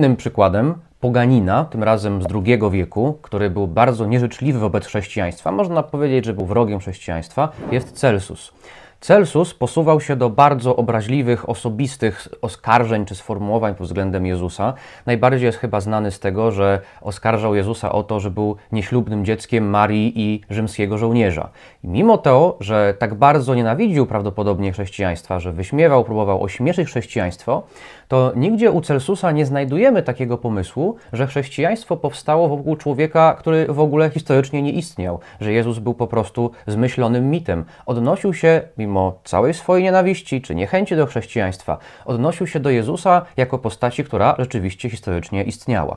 Innym przykładem poganina, tym razem z II wieku, który był bardzo nieżyczliwy wobec chrześcijaństwa, można powiedzieć, że był wrogiem chrześcijaństwa, jest Celsus. Celsus posuwał się do bardzo obraźliwych, osobistych oskarżeń czy sformułowań pod względem Jezusa. Najbardziej jest chyba znany z tego, że oskarżał Jezusa o to, że był nieślubnym dzieckiem Marii i rzymskiego żołnierza. I mimo to, że tak bardzo nienawidził prawdopodobnie chrześcijaństwa, że wyśmiewał, próbował ośmieszyć chrześcijaństwo, to nigdzie u Celsusa nie znajdujemy takiego pomysłu, że chrześcijaństwo powstało wokół człowieka, który w ogóle historycznie nie istniał, że Jezus był po prostu zmyślonym mitem. Odnosił się, mimo mimo całej swojej nienawiści czy niechęci do chrześcijaństwa, odnosił się do Jezusa jako postaci, która rzeczywiście historycznie istniała.